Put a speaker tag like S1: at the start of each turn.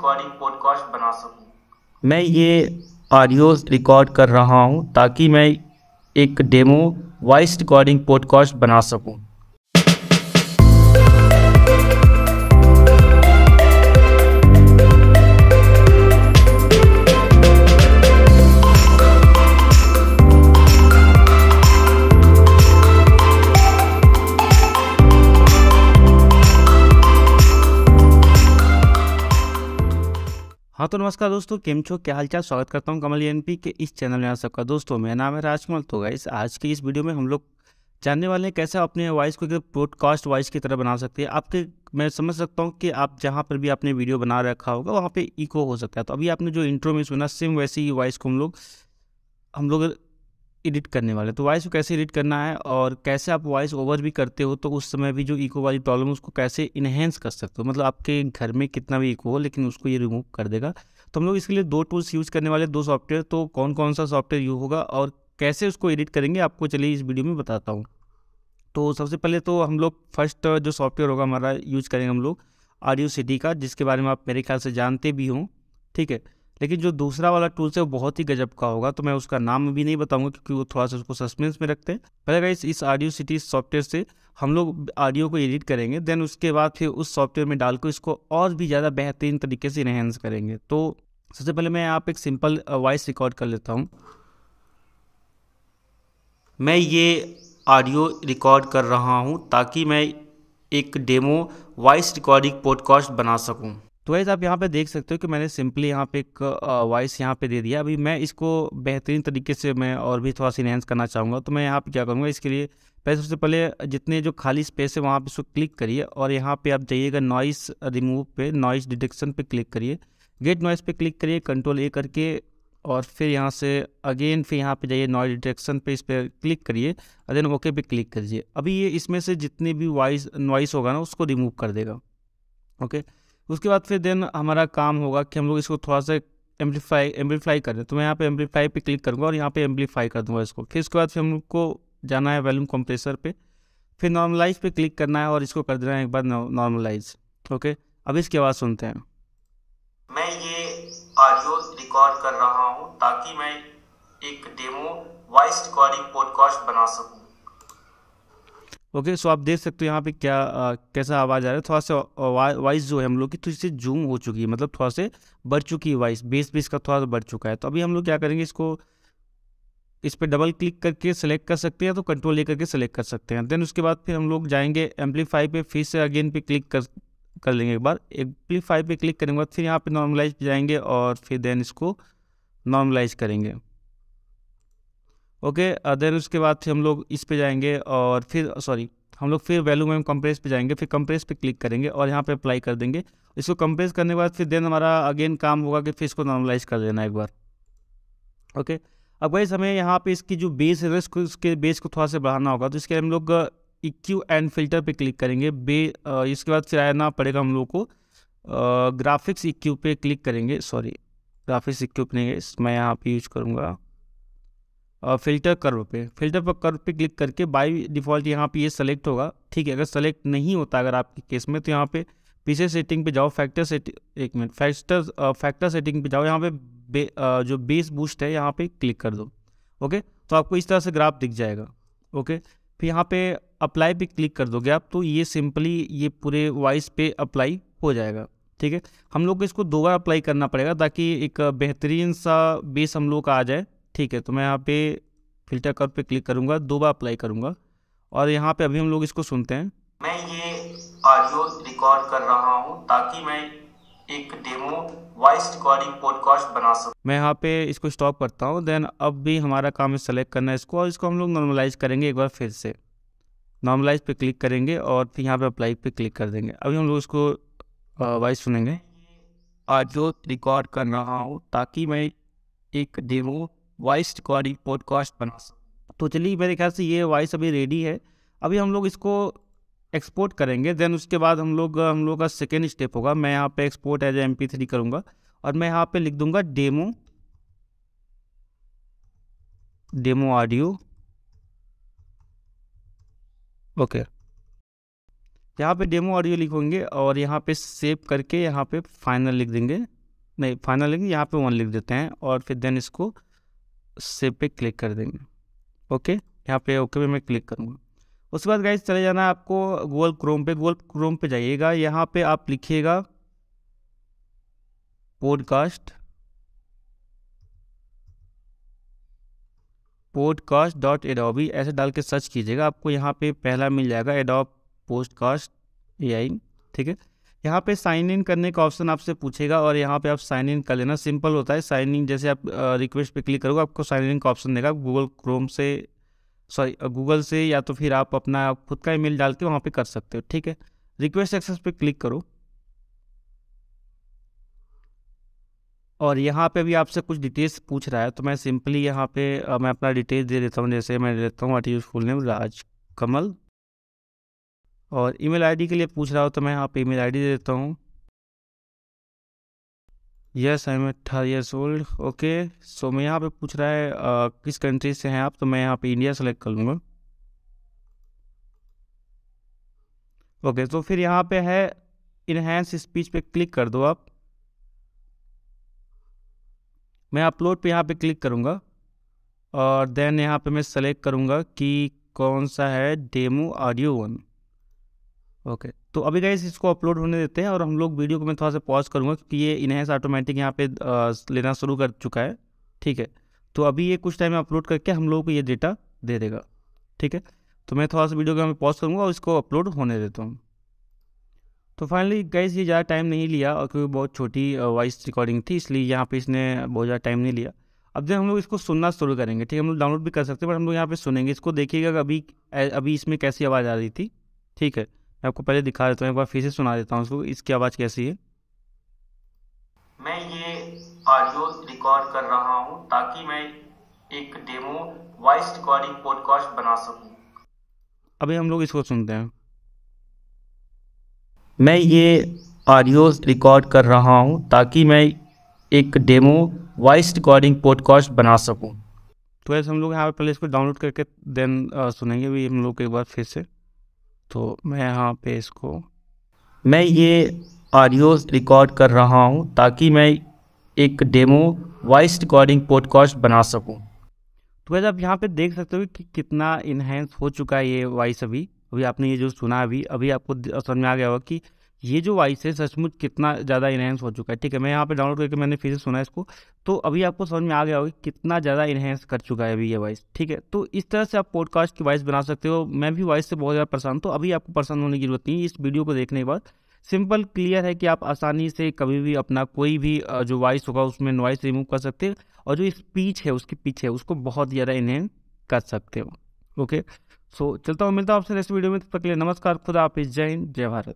S1: Recording podcast बना सकूं मैं ये ऑडियो रिकॉर्ड कर रहा हूँ ताकि मैं एक डेमो वॉइस रिकॉर्डिंग पॉडकास्ट बना सकूँ हाँ तो नमस्कार दोस्तों केम छो क्या हालचाल स्वागत करता हूँ कमल एनपी e के इस चैनल में आप सबका दोस्तों मेरा नाम है राजकमल तो गाइस आज के इस वीडियो में हम लोग जानने वाले हैं कैसे अपने वॉइस को पॉडकास्ट वॉइस की तरह बना सकते हैं आपके मैं समझ सकता हूँ कि आप जहाँ पर भी आपने वीडियो बना रखा होगा वहाँ पर इको हो सकता है तो अभी आपने जो इंट्रो में सुना सेम वैसे ही वॉइस को हम लोग हम लोग एडिट करने वाले तो वॉइस को कैसे एडिट करना है और कैसे आप वॉइस ओवर भी करते हो तो उस समय भी जो इको वाली प्रॉब्लम उसको कैसे इन्हेंस कर सकते हो मतलब आपके घर में कितना भी इको हो लेकिन उसको ये रिमूव कर देगा तो हम लोग इसके लिए दो टूल्स यूज़ करने वाले दो सॉफ्टवेयर तो कौन कौन सा सॉफ्टवेयर यूज होगा और कैसे उसको एडिट करेंगे आपको चलिए इस वीडियो में बताता हूँ तो सबसे पहले तो हम लोग फर्स्ट जो सॉफ्टवेयर होगा हमारा यूज करेंगे हम लोग आडियो सिटी का जिसके बारे में आप मेरे ख्याल से जानते भी हों ठीक है लेकिन जो दूसरा वाला टूल्स है वो बहुत ही गजब का होगा तो मैं उसका नाम भी नहीं बताऊंगा क्योंकि वो थोड़ा सा उसको सस्पेंस में रखते हैं पहले अगर इस ऑडियो सिटी सॉफ्टवेयर से हम लोग ऑडियो को एडिट करेंगे देन उसके बाद फिर उस सॉफ्टवेयर में डाल इसको और भी ज़्यादा बेहतरीन तरीके से इनहेंस करेंगे तो सबसे पहले मैं आप एक सिंपल वॉइस रिकॉर्ड कर लेता हूँ मैं ये ऑडियो रिकॉर्ड कर रहा हूँ ताकि मैं एक डेमो वॉइस रिकॉर्डिंग पॉडकास्ट बना सकूँ तो वैसे आप यहाँ पे देख सकते हो कि मैंने सिंपली यहाँ पे एक वॉइस यहाँ पे दे दिया अभी मैं इसको बेहतरीन तरीके से मैं और भी थोड़ा सा इनहेंस करना चाहूँगा तो मैं यहाँ पे क्या करूँगा इसके लिए पहले सबसे पहले जितने जो खाली स्पेस है वहाँ पे इसको क्लिक करिए और यहाँ पे आप जाइएगा नॉइस रिमूव पे नॉइस डिटेक्शन पे क्लिक करिए गेट नॉइस पे क्लिक करिए कंट्रोल ए करके और फिर यहाँ से अगेन फिर यहाँ पे जाइए नॉइज डिटेक्शन पे इस पर क्लिक करिए और देन ओके पे क्लिक करिए अभी ये इसमें से जितने भी वॉइस नॉइस होगा ना उसको रिमूव कर देगा ओके okay? उसके बाद फिर देन हमारा काम होगा कि हम लोग इसको थोड़ा सा एम्पलीफाई एम्पलीफाई करें तो मैं यहाँ पे एम्पलीफाई पे क्लिक करूँगा और यहाँ पे एम्पलीफाई कर दूँगा इसको फिर उसके बाद फिर हम लोग को जाना है वैल्यूम कंप्रेसर पे फिर नॉर्मलाइज पे क्लिक करना है और इसको कर देना है एक बार नॉर्मलाइज ओके अब इसकी आवाज़ सुनते हैं मैं ये ऑडियो रिकॉर्ड कर रहा हूँ ताकि मैं एक डेमो वॉइस रिकॉर्डिंग पॉडकास्ट बना सकूँ ओके सो आप देख सकते हो यहाँ पे क्या आ, कैसा आवाज़ आ रहा है थोड़ा सा वॉइस जो है हम लोग की थोड़ी सी जूम हो चुकी है मतलब थोड़ा से बढ़ चुकी है वॉइस बेस बेस का थोड़ा सा बढ़ चुका है तो अभी हम लोग क्या करेंगे इसको इस पर डबल क्लिक करके सेलेक्ट कर सकते हैं तो कंट्रोल ले करके सेलेक्ट कर सकते हैं देन उसके बाद फिर हम लोग जाएंगे एम्पलीफाई पे फिर से अगेन पे क्लिक कर कर लेंगे एक बार एम्पलीफाई पे क्लिक करने के बाद फिर यहाँ पे नॉर्मलाइज जाएंगे और फिर देन इसको नॉर्मलाइज करेंगे ओके देन उसके बाद फिर हम लोग इस पे जाएंगे और फिर सॉरी हम लोग फिर वैल्यू में कंप्रेस पे जाएंगे फिर कंप्रेस पे क्लिक करेंगे और यहाँ पे अप्लाई कर देंगे इसको कंप्रेस करने के बाद फिर देन हमारा अगेन काम होगा कि फिर इसको नॉर्मलाइज कर देना एक बार ओके अब वैसे हमें यहाँ पे इसकी जो बेस है इसको इसके बेस को थोड़ा सा बढ़ाना होगा तो इसके लिए हम लोग इक्यू एंड फिल्टर पर क्लिक करेंगे बे इसके बाद फिर आना पड़ेगा हम लोग को ग्राफिक्स इक्यू पे क्लिक करेंगे सॉरी ग्राफिक्स इक्यू पे नहीं मैं यहाँ पर यूज करूँगा फ़िल्टर कर्व पे फिल्टर पर कर्व पे क्लिक करके बाई डिफ़ॉल्ट यहाँ पे ये सेलेक्ट होगा ठीक है अगर सेलेक्ट नहीं होता अगर आपके केस में तो यहाँ पे पीछे सेटिंग पे जाओ फैक्टर सेटिंग एक मिनट फैक्टर फैक्टर सेटिंग पे जाओ यहाँ पे बे, आ, जो बेस बूस्ट है यहाँ पे क्लिक कर दो ओके तो आपको इस तरह से ग्राफ दिख जाएगा ओके फिर यहाँ पे अप्लाई पे क्लिक कर दोगे आप तो ये सिंपली ये पूरे वॉइस पे अप्लाई हो जाएगा ठीक है हम लोग को इसको दो बार अप्लाई करना पड़ेगा ताकि एक बेहतरीन सा बेस हम लोग का आ जाए ठीक है तो मैं यहाँ पे फिल्टर कर पे क्लिक करूँगा दो बार अप्लाई करूँगा और यहाँ पे अभी हम लोग इसको सुनते हैं मैं ये ऑडियो रिकॉर्ड कर रहा हूँ ताकि मैं एक डेमो वॉइस रिकॉर्डिंग पॉडकास्ट बना सकूँ मैं यहाँ पे इसको स्टॉप करता हूँ देन अब भी हमारा काम है सेलेक्ट करना है इसको और इसको हम लोग नॉर्मलाइज करेंगे एक बार फिर से नॉर्मलाइज पे क्लिक करेंगे और फिर यहाँ पे अप्लाई पे क्लिक कर देंगे अभी हम लोग इसको वॉइस सुनेंगे जो रिकॉर्ड कर रहा हूँ ताकि मैं एक डेमो वॉइस रिकॉर्डिंग पॉडकास्ट बना तो चलिए मेरे ख्याल से ये वॉइस अभी रेडी है अभी हम लोग इसको एक्सपोर्ट करेंगे देन उसके बाद हम लोग हम लोग का सेकेंड स्टेप होगा मैं यहाँ पे export as M P three करूँगा और मैं यहाँ पे लिख दूँगा डेमो डेमो ऑडियो ओके यहाँ पे डेमो ऑडियो लिखेंगे और यहाँ पे सेव करके यहाँ पे फाइनल लिख देंगे नहीं फाइनल लिख यहाँ पे वन लिख देते हैं और फिर देन इसको सेव पे क्लिक कर देंगे ओके यहाँ पे ओके पे मैं क्लिक करूँगा उसके बाद गाइज चले जाना है आपको गूगल क्रोम पे गूगल क्रोम पे जाइएगा यहाँ पे आप लिखिएगा पॉडकास्ट पोडकास्ट डॉट एडोबी ऐसे डाल के सर्च कीजिएगा आपको यहाँ पे पहला मिल जाएगा एडोब पोस्टकास्ट ए आई ठीक है यहाँ पे साइन इन करने का ऑप्शन आपसे पूछेगा और यहाँ पे आप साइन इन कर लेना सिंपल होता है साइन इन जैसे आप रिक्वेस्ट पे क्लिक करोगे आपको साइन इन का ऑप्शन देगा गूगल क्रोम से सॉरी गूगल से या तो फिर आप अपना खुद का ईमेल डाल के वहाँ पे कर सकते हो ठीक है रिक्वेस्ट एक्सेस पे क्लिक करो और यहाँ पे भी आपसे कुछ डिटेल्स पूछ रहा है तो मैं सिंपली यहाँ पे मैं अपना डिटेल्स दे देता हूँ जैसे मैं देता हूँ वाट यूजफुल नेम राज कमल और ईमेल आईडी के लिए पूछ रहा हो तो मैं यहाँ ईमेल आईडी दे देता हूँ यस आई एम अट्ठारह ईयर्स ओल्ड ओके सो मैं यहाँ पे पूछ रहा है आ, किस कंट्री से हैं आप तो मैं यहाँ पे इंडिया सेलेक्ट कर लूँगा ओके तो फिर यहाँ पे है इनहेंस स्पीच पे क्लिक कर दो आप मैं अपलोड पे यहाँ पे क्लिक करूँगा और देन यहाँ पे मैं सेलेक्ट करूँगा कि कौन सा है डेमो ऑडियो वन ओके तो अभी गाइस इसको अपलोड होने देते हैं और हम लोग वीडियो को मैं थोड़ा सा पॉज करूँगा क्योंकि ये इनहेंस ऑटोमेटिक यहाँ पे लेना शुरू कर चुका है ठीक है तो अभी ये कुछ टाइम में अपलोड करके हम लोगों को ये डेटा दे देगा ठीक है तो मैं थोड़ा सा वीडियो को पॉज करूँगा और इसको अपलोड होने देता हूँ तो फाइनली गाइस ये ज़्यादा टाइम नहीं लिया और क्योंकि बहुत छोटी वॉइस रिकॉर्डिंग थी इसलिए यहाँ पर इसने बहुत ज़्यादा टाइम नहीं लिया अब जब हम लोग इसको सुनना शुरू करेंगे ठीक है हम लोग डाउनलोड भी कर सकते हैं बट हम लोग यहाँ पर सुनेंगे इसको देखिएगा अभी अभी इसमें कैसी आवाज़ आ रही थी ठीक है मैं आपको पहले दिखा देता हूँ एक बार फिर से सुना देता हूँ उसको इसकी आवाज़ कैसी है मैं ये ऑडियो रिकॉर्ड कर रहा हूँ ताकि मैं एक डेमो वॉइस रिकॉर्डिंग पॉडकास्ट बना सकूँ अभी हम लोग इसको सुनते हैं मैं ये ऑडियो रिकॉर्ड कर रहा हूँ ताकि मैं एक डेमो वॉइस रिकॉर्डिंग पॉडकास्ट बना सकूँ तो ऐसे हम लोग यहाँ पर पहले इसको डाउनलोड करके देन सुनेंगे भी हम लोग एक बार फिर से तो मैं यहाँ पे इसको मैं ये ऑडियो रिकॉर्ड कर रहा हूँ ताकि मैं एक डेमो वॉइस रिकॉर्डिंग पॉडकास्ट बना सकूँ तो वैसे आप यहाँ पे देख सकते हो कि कितना इन्हेंस हो चुका है ये वॉइस अभी अभी आपने ये जो सुना अभी अभी आपको समझ में आ गया होगा कि ये जो वॉइस है सचमुच कितना ज़्यादा इन्हेंस हो चुका है ठीक है मैं यहाँ पे डाउनलोड करके मैंने फिर से सुना इसको तो अभी आपको समझ में आ गया होगा कितना ज़्यादा इन्हेंस कर चुका है अभी ये वॉइस ठीक है तो इस तरह से आप पॉडकास्ट की वॉइस बना सकते हो मैं भी वॉइस से बहुत ज़्यादा परेशान तो अभी आपको परेशान होने की जरूरत नहीं इस वीडियो को देखने के बाद सिंपल क्लियर है कि आप आसानी से कभी भी अपना कोई भी जो वॉइस होगा उसमें नॉइस रिमूव कर सकते हो और जो स्पीच है उसकी पिच है उसको बहुत ज़्यादा इन्हेंस कर सकते हो ओके सो चलता हूँ मिलता हूँ आपसे नेक्स्ट वीडियो में तब तक के लिए नमस्कार खुदा आप जय हिंद जय भारत